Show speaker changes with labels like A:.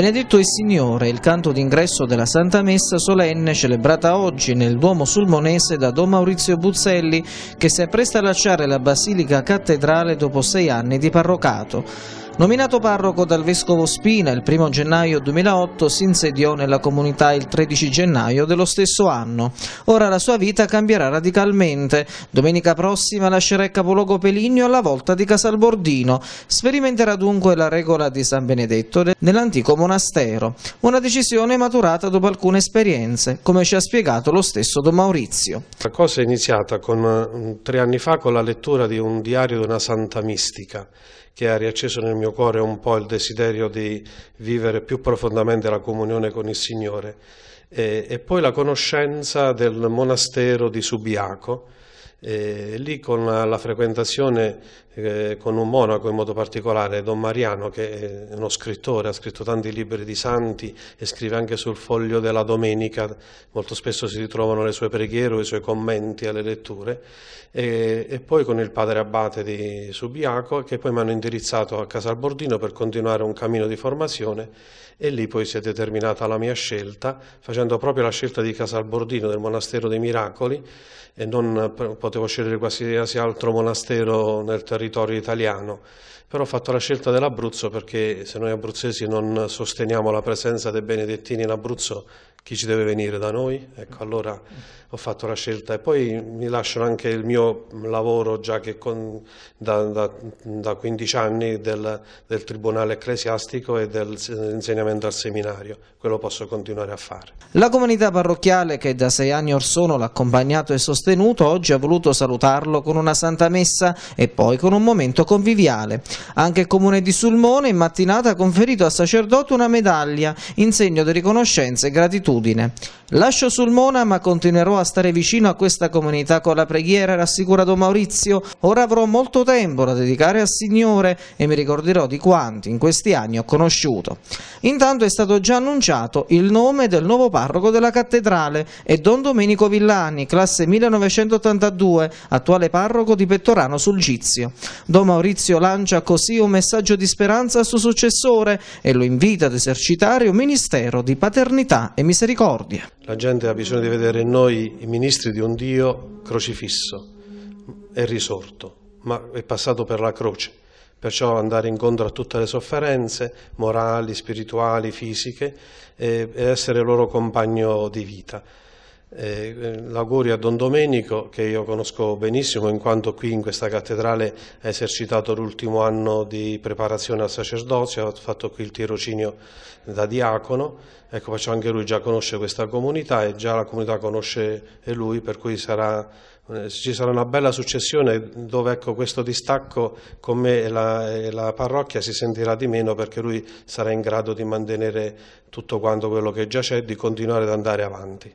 A: Benedetto il Signore, il canto d'ingresso della Santa Messa solenne celebrata oggi nel Duomo Sulmonese da Don Maurizio Buzzelli, che si appresta a lasciare la Basilica Cattedrale dopo sei anni di parrocato. Nominato parroco dal vescovo Spina il 1 gennaio 2008, si insediò nella comunità il 13 gennaio dello stesso anno. Ora la sua vita cambierà radicalmente. Domenica prossima lascerà il capoluogo Peligno alla volta di Casalbordino. Sperimenterà dunque la regola di San Benedetto nell'antico monastero. Una decisione maturata dopo alcune esperienze, come ci ha spiegato lo stesso Don Maurizio.
B: La cosa è iniziata con, eh, tre anni fa con la lettura di un diario di una santa mistica che ha riacceso nel mio cuore un po' il desiderio di vivere più profondamente la comunione con il Signore e, e poi la conoscenza del monastero di Subiaco e lì con la frequentazione eh, con un monaco in modo particolare, Don Mariano, che è uno scrittore, ha scritto tanti libri di santi e scrive anche sul foglio della domenica, molto spesso si ritrovano le sue preghiere o i suoi commenti alle letture, e, e poi con il padre abate di Subiaco che poi mi hanno indirizzato a Casal Bordino per continuare un cammino di formazione e lì poi si è determinata la mia scelta, facendo proprio la scelta di Casal Bordino del Monastero dei Miracoli e non eh, potevo scegliere qualsiasi altro monastero nel territorio italiano, però ho fatto la scelta dell'Abruzzo perché se noi abruzzesi non sosteniamo la presenza dei benedettini in Abruzzo, chi ci deve venire da noi? Ecco, allora ho fatto la scelta e poi mi lasciano anche il mio lavoro già che con, da, da, da, 15 anni del, del Tribunale Ecclesiastico e dell'insegnamento al seminario, quello posso continuare a fare.
A: La comunità parrocchiale che da sei anni or sono l'ha accompagnato e sostenuto oggi ha voluto voluto salutarlo con una santa messa e poi con un momento conviviale. Anche il comune di Sulmone in mattinata ha conferito al sacerdote una medaglia in segno di riconoscenza e gratitudine. Lascio Sulmona ma continuerò a stare vicino a questa comunità con la preghiera, rassicura Don Maurizio. Ora avrò molto tempo da dedicare al Signore e mi ricorderò di quanti in questi anni ho conosciuto. Intanto è stato già annunciato il nome del nuovo parroco della cattedrale e Don Domenico Villani, classe 1982 sue, attuale parroco di Pettorano sul Gizio. Don Maurizio lancia così un messaggio di speranza al suo successore e lo invita ad esercitare un ministero di paternità e misericordia.
B: La gente ha bisogno di vedere in noi i ministri di un Dio crocifisso e risorto, ma è passato per la croce perciò andare incontro a tutte le sofferenze morali, spirituali, fisiche e essere loro compagno di vita. Eh, l'augurio a Don Domenico che io conosco benissimo in quanto qui in questa cattedrale ha esercitato l'ultimo anno di preparazione al sacerdozio, ha fatto qui il tirocinio da diacono, ecco faccio anche lui già conosce questa comunità e già la comunità conosce lui per cui sarà, eh, ci sarà una bella successione dove ecco, questo distacco con me e la, e la parrocchia si sentirà di meno perché lui sarà in grado di mantenere tutto quanto quello che già c'è e di continuare ad andare avanti.